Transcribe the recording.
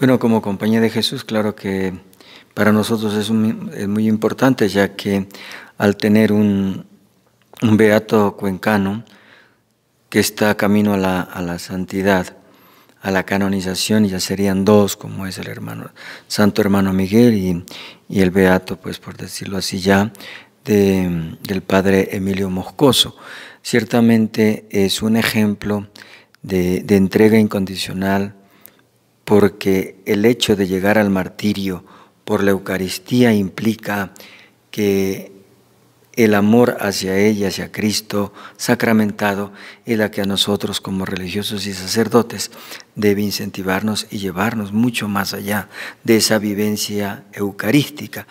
Bueno, como compañía de Jesús, claro que para nosotros es, muy importante, ya que al tener un, beato cuencano que está camino a la, a la, santidad, a la canonización, ya serían dos, como es el hermano, santo hermano Miguel y, el beato, pues por decirlo así ya, de, del padre Emilio Moscoso. Ciertamente es un ejemplo de, de entrega incondicional porque el hecho de llegar al martirio por la Eucaristía implica que el amor hacia ella, hacia Cristo sacramentado, es la que a nosotros como religiosos y sacerdotes debe incentivarnos y llevarnos mucho más allá de esa vivencia eucarística.